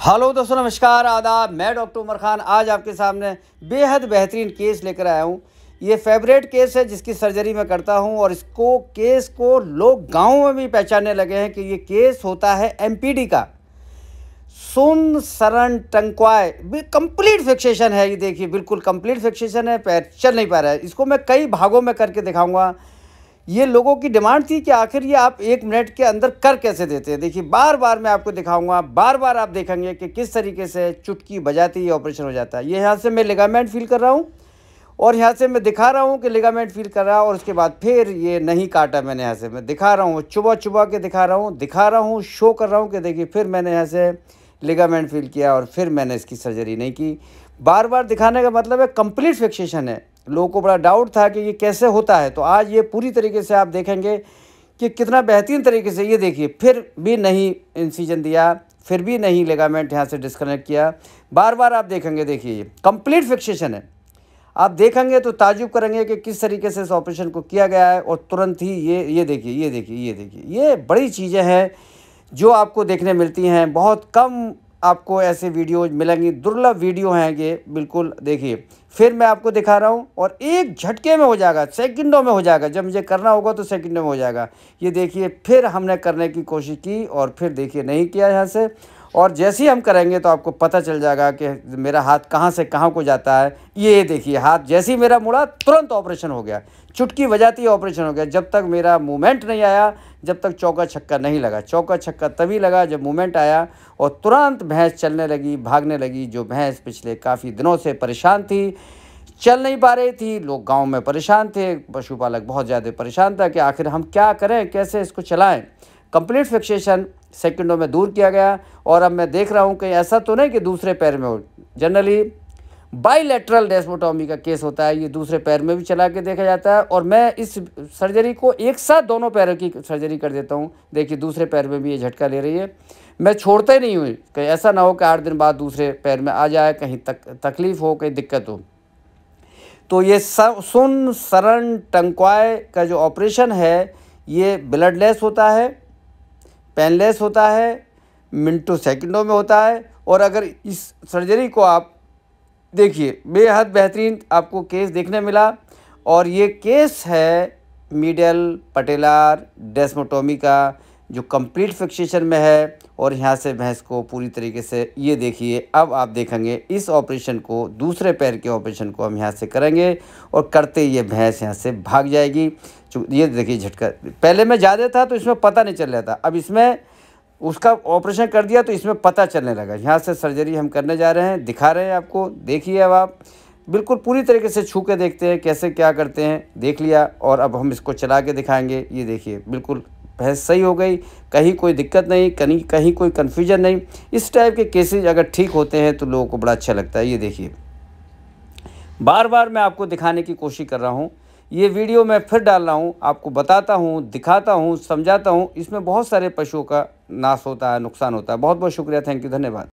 hello दोस्तों नमस्कार आदाब मैं डॉक्टर उमर खान आज आपके सामने बेहद बेहतरीन केस लेकर आया हूँ ये फेवरेट केस है जिसकी सर्जरी मैं करता हूँ और इसको केस को लोग गाँव में भी पहचानने लगे हैं कि ये केस होता है एमपीडी का सुन सरन टंकवाय कंप्लीट फिक्सेशन है ये देखिए बिल्कुल कंप्लीट फिक्सेशन है पैर चल नहीं पा रहा है इसको मैं कई भागों में करके दिखाऊंगा ये लोगों की डिमांड थी कि आखिर ये आप एक मिनट के अंदर कर कैसे देते हैं देखिए बार बार मैं आपको दिखाऊंगा बार बार आप देखेंगे कि किस तरीके से चुटकी बजाती ये ऑपरेशन हो जाता है ये यहाँ से मैं लिगामेंट फील कर रहा हूँ और यहाँ से मैं दिखा रहा हूँ कि लिगामेंट फील कर रहा और उसके बाद फिर ये नहीं काटा मैंने यहाँ से मैं दिखा रहा हूँ चुबा चुबा के दिखा रहा हूँ दिखा रहा हूँ शो कर रहा हूँ कि देखिए फिर मैंने यहाँ से लिगामेंट फील किया और फिर मैंने इसकी सर्जरी नहीं की बार बार दिखाने का मतलब है कंप्लीट फिक्सेशन है लोगों को बड़ा डाउट था कि ये कैसे होता है तो आज ये पूरी तरीके से आप देखेंगे कि कितना बेहतरीन तरीके से ये देखिए फिर भी नहीं इंसीजन दिया फिर भी नहीं लेगामेंट यहाँ से डिस्कनेक्ट किया बार बार आप देखेंगे देखिए ये कम्प्लीट फिक्सेशन है आप देखेंगे तो ताजुब करेंगे कि किस तरीके से इस ऑपरेशन को किया गया है और तुरंत ही ये ये देखिए ये देखिए ये देखिए ये बड़ी चीज़ें हैं जो आपको देखने मिलती हैं बहुत कम आपको ऐसे वीडियो मिलेंगी दुर्लभ वीडियो हैं ये बिल्कुल देखिए फिर मैं आपको दिखा रहा हूँ और एक झटके में हो जाएगा सेकंडों में हो जाएगा जब मुझे करना होगा तो सेकंडों में हो जाएगा ये देखिए फिर हमने करने की कोशिश की और फिर देखिए नहीं किया यहाँ से और जैसे ही हम करेंगे तो आपको पता चल जाएगा कि मेरा हाथ कहाँ से कहाँ को जाता है ये देखिए हाथ जैसे ही मेरा मुड़ा तुरंत ऑपरेशन हो गया चुटकी बजाती ऑपरेशन हो गया जब तक मेरा मूवमेंट नहीं आया जब तक चौका छक्का नहीं लगा चौका छक्का तभी लगा जब मूवमेंट आया और तुरंत भैंस चलने लगी भागने लगी जो भैंस पिछले काफ़ी दिनों से परेशान थी चल नहीं पा रही थी लोग गांव में परेशान थे पशुपालक बहुत ज़्यादा परेशान था कि आखिर हम क्या करें कैसे इसको चलाएं कंप्लीट फिक्सेशन सेकंडों में दूर किया गया और अब मैं देख रहा हूँ कहीं ऐसा तो नहीं कि दूसरे पैर में हो जनरली बाइलेटरल डेस्मोटॉमी का केस होता है ये दूसरे पैर में भी चला के देखा जाता है और मैं इस सर्जरी को एक साथ दोनों पैरों की सर्जरी कर देता हूँ देखिए दूसरे पैर में भी ये झटका ले रही है मैं छोड़ता ही नहीं हूँ कहीं ऐसा ना हो कि आठ दिन बाद दूसरे पैर में आ जाए कहीं तक तकलीफ़ हो कहीं दिक्कत हो तो ये सुन सरन टंकवाय का जो ऑपरेशन है ये ब्लडलेस होता है पेनलेस होता है मिनटों सेकंडों में होता है और अगर इस सर्जरी को आप देखिए बेहद बेहतरीन आपको केस देखने मिला और ये केस है मिडल पटेलार डेस्मोटोमी का जो कंप्लीट फिक्सेशन में है और यहाँ से भैंस को पूरी तरीके से ये देखिए अब आप देखेंगे इस ऑपरेशन को दूसरे पैर के ऑपरेशन को हम यहाँ से करेंगे और करते ये भैंस यहाँ से भाग जाएगी ये देखिए झटका पहले मैं ज़्यादा था तो इसमें पता नहीं चल रहा था अब इसमें उसका ऑपरेशन कर दिया तो इसमें पता चलने लगा यहाँ से सर्जरी हम करने जा रहे हैं दिखा रहे हैं आपको देखिए अब आप बिल्कुल पूरी तरीके से छू के देखते हैं कैसे क्या करते हैं देख लिया और अब हम इसको चला के दिखाएंगे ये देखिए बिल्कुल बहस सही हो गई कहीं कोई दिक्कत नहीं कहीं कहीं कोई कन्फ्यूजन नहीं इस टाइप के केसेज अगर ठीक होते हैं तो लोगों को बड़ा अच्छा लगता है ये देखिए बार बार मैं आपको दिखाने की कोशिश कर रहा हूँ ये वीडियो मैं फिर डाल रहा हूँ आपको बताता हूँ दिखाता हूँ समझाता हूँ इसमें बहुत सारे पशुओं का नाश होता है नुकसान होता है बहुत बहुत शुक्रिया थैंक यू धन्यवाद